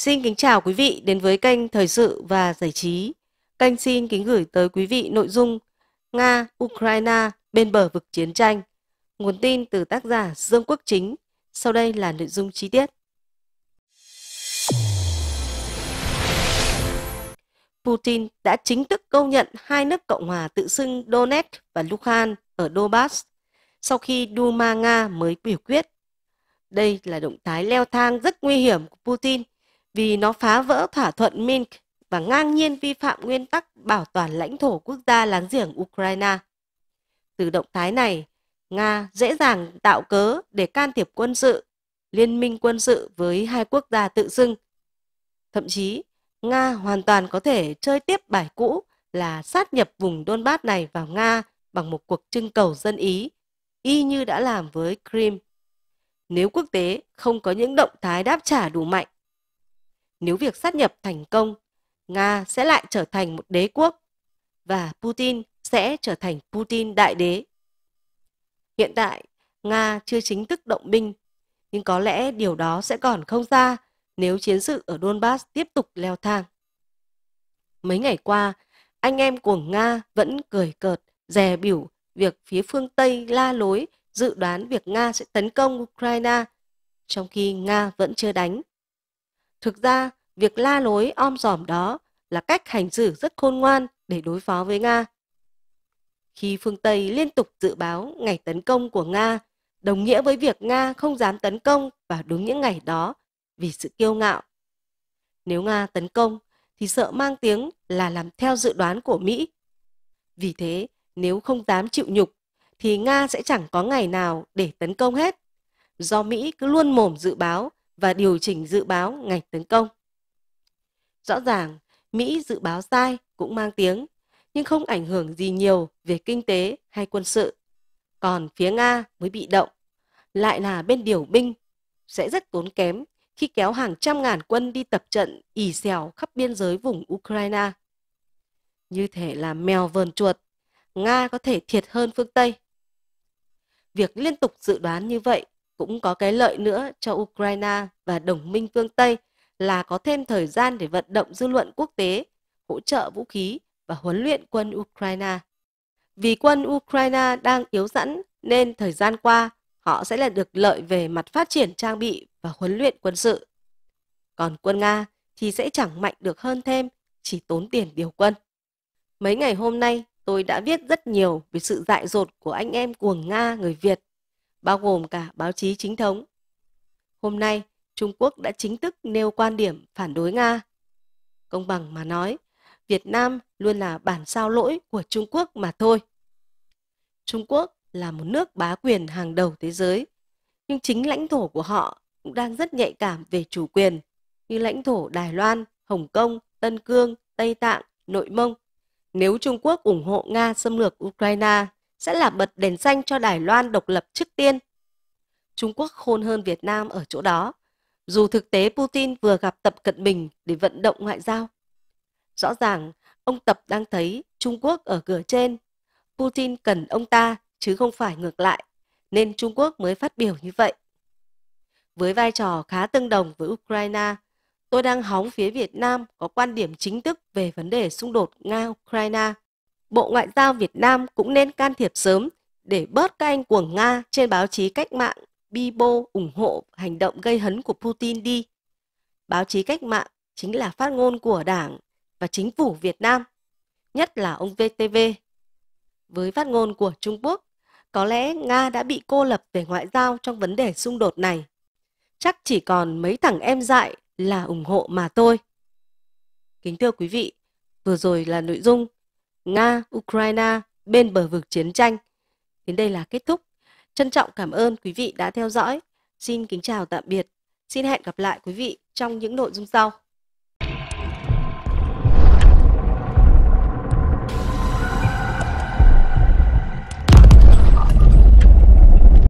Xin kính chào quý vị đến với kênh Thời sự và Giải trí. Kênh xin kính gửi tới quý vị nội dung Nga, Ukraine bên bờ vực chiến tranh. Nguồn tin từ tác giả Dương Quốc Chính. Sau đây là nội dung chi tiết. Putin đã chính thức công nhận hai nước Cộng hòa tự xưng Donetsk và Luhansk ở Donbass sau khi Duma Nga mới biểu quyết. Đây là động thái leo thang rất nguy hiểm của Putin – vì nó phá vỡ thỏa thuận Minsk và ngang nhiên vi phạm nguyên tắc bảo toàn lãnh thổ quốc gia láng giềng Ukraine. Từ động thái này, Nga dễ dàng tạo cớ để can thiệp quân sự, liên minh quân sự với hai quốc gia tự xưng. Thậm chí, Nga hoàn toàn có thể chơi tiếp bài cũ là sát nhập vùng Donbass này vào Nga bằng một cuộc trưng cầu dân Ý, y như đã làm với Crimea. Nếu quốc tế không có những động thái đáp trả đủ mạnh, nếu việc sát nhập thành công, Nga sẽ lại trở thành một đế quốc và Putin sẽ trở thành Putin đại đế. Hiện tại, Nga chưa chính thức động binh, nhưng có lẽ điều đó sẽ còn không xa nếu chiến sự ở Donbass tiếp tục leo thang. Mấy ngày qua, anh em của Nga vẫn cười cợt, dè biểu việc phía phương Tây la lối dự đoán việc Nga sẽ tấn công Ukraine, trong khi Nga vẫn chưa đánh. Thực ra, việc la lối om dòm đó là cách hành xử rất khôn ngoan để đối phó với Nga. Khi phương Tây liên tục dự báo ngày tấn công của Nga, đồng nghĩa với việc Nga không dám tấn công vào đúng những ngày đó vì sự kiêu ngạo. Nếu Nga tấn công thì sợ mang tiếng là làm theo dự đoán của Mỹ. Vì thế, nếu không dám chịu nhục thì Nga sẽ chẳng có ngày nào để tấn công hết. Do Mỹ cứ luôn mồm dự báo và điều chỉnh dự báo ngành tấn công. Rõ ràng, Mỹ dự báo sai cũng mang tiếng, nhưng không ảnh hưởng gì nhiều về kinh tế hay quân sự. Còn phía Nga mới bị động, lại là bên điều binh, sẽ rất tốn kém khi kéo hàng trăm ngàn quân đi tập trận ỉ xèo khắp biên giới vùng Ukraine. Như thể là mèo vờn chuột, Nga có thể thiệt hơn phương Tây. Việc liên tục dự đoán như vậy cũng có cái lợi nữa cho Ukraine và đồng minh phương Tây là có thêm thời gian để vận động dư luận quốc tế, hỗ trợ vũ khí và huấn luyện quân Ukraine. Vì quân Ukraine đang yếu sẵn nên thời gian qua họ sẽ là được lợi về mặt phát triển trang bị và huấn luyện quân sự. Còn quân Nga thì sẽ chẳng mạnh được hơn thêm, chỉ tốn tiền điều quân. Mấy ngày hôm nay tôi đã viết rất nhiều về sự dại dột của anh em cuồng Nga người Việt bao gồm cả báo chí chính thống. Hôm nay, Trung Quốc đã chính thức nêu quan điểm phản đối Nga. Công bằng mà nói, Việt Nam luôn là bản sao lỗi của Trung Quốc mà thôi. Trung Quốc là một nước bá quyền hàng đầu thế giới, nhưng chính lãnh thổ của họ cũng đang rất nhạy cảm về chủ quyền, như lãnh thổ Đài Loan, Hồng Kông, Tân Cương, Tây Tạng, Nội Mông. Nếu Trung Quốc ủng hộ Nga xâm lược Ukraine sẽ là bật đèn xanh cho Đài Loan độc lập trước tiên. Trung Quốc khôn hơn Việt Nam ở chỗ đó, dù thực tế Putin vừa gặp Tập Cận Bình để vận động ngoại giao. Rõ ràng, ông Tập đang thấy Trung Quốc ở cửa trên. Putin cần ông ta chứ không phải ngược lại, nên Trung Quốc mới phát biểu như vậy. Với vai trò khá tương đồng với Ukraine, tôi đang hóng phía Việt Nam có quan điểm chính thức về vấn đề xung đột Nga-Ukraine. Bộ Ngoại giao Việt Nam cũng nên can thiệp sớm để bớt các anh cuồng Nga trên báo chí cách mạng Bibo ủng hộ hành động gây hấn của Putin đi. Báo chí cách mạng chính là phát ngôn của Đảng và chính phủ Việt Nam, nhất là ông VTV. Với phát ngôn của Trung Quốc, có lẽ Nga đã bị cô lập về ngoại giao trong vấn đề xung đột này. Chắc chỉ còn mấy thằng em dại là ủng hộ mà thôi. Kính thưa quý vị, vừa rồi là nội dung Nga, Ukraine bên bờ vực chiến tranh. Đến đây là kết thúc. Trân trọng cảm ơn quý vị đã theo dõi. Xin kính chào tạm biệt. Xin hẹn gặp lại quý vị trong những nội dung sau.